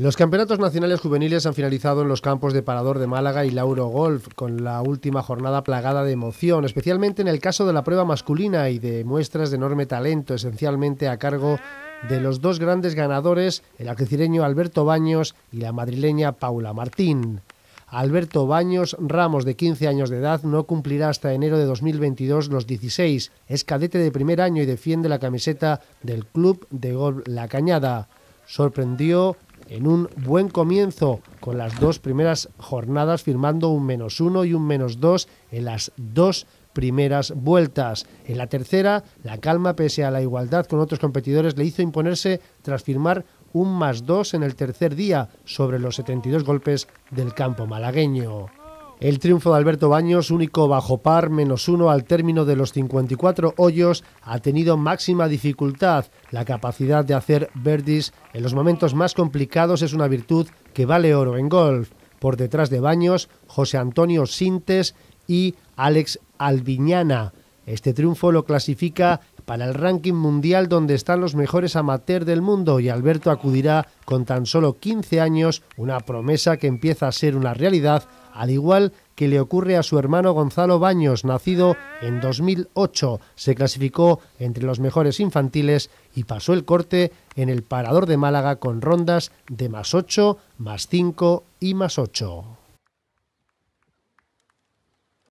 Los campeonatos nacionales juveniles han finalizado en los campos de Parador de Málaga y Lauro Golf, con la última jornada plagada de emoción, especialmente en el caso de la prueba masculina y de muestras de enorme talento, esencialmente a cargo de los dos grandes ganadores, el algecireño Alberto Baños y la madrileña Paula Martín. Alberto Baños Ramos, de 15 años de edad, no cumplirá hasta enero de 2022 los 16. Es cadete de primer año y defiende la camiseta del Club de Golf La Cañada. Sorprendió en un buen comienzo con las dos primeras jornadas firmando un menos uno y un menos dos en las dos primeras vueltas. En la tercera, la calma pese a la igualdad con otros competidores le hizo imponerse tras firmar un más dos en el tercer día sobre los 72 golpes del campo malagueño. El triunfo de Alberto Baños, único bajo par, menos uno al término de los 54 hoyos, ha tenido máxima dificultad. La capacidad de hacer verdis en los momentos más complicados es una virtud que vale oro en golf. Por detrás de Baños, José Antonio Sintes y Alex Alviñana. Este triunfo lo clasifica para el ranking mundial donde están los mejores amateurs del mundo y Alberto acudirá con tan solo 15 años, una promesa que empieza a ser una realidad, al igual que le ocurre a su hermano Gonzalo Baños, nacido en 2008. Se clasificó entre los mejores infantiles y pasó el corte en el Parador de Málaga con rondas de más 8, más 5 y más 8.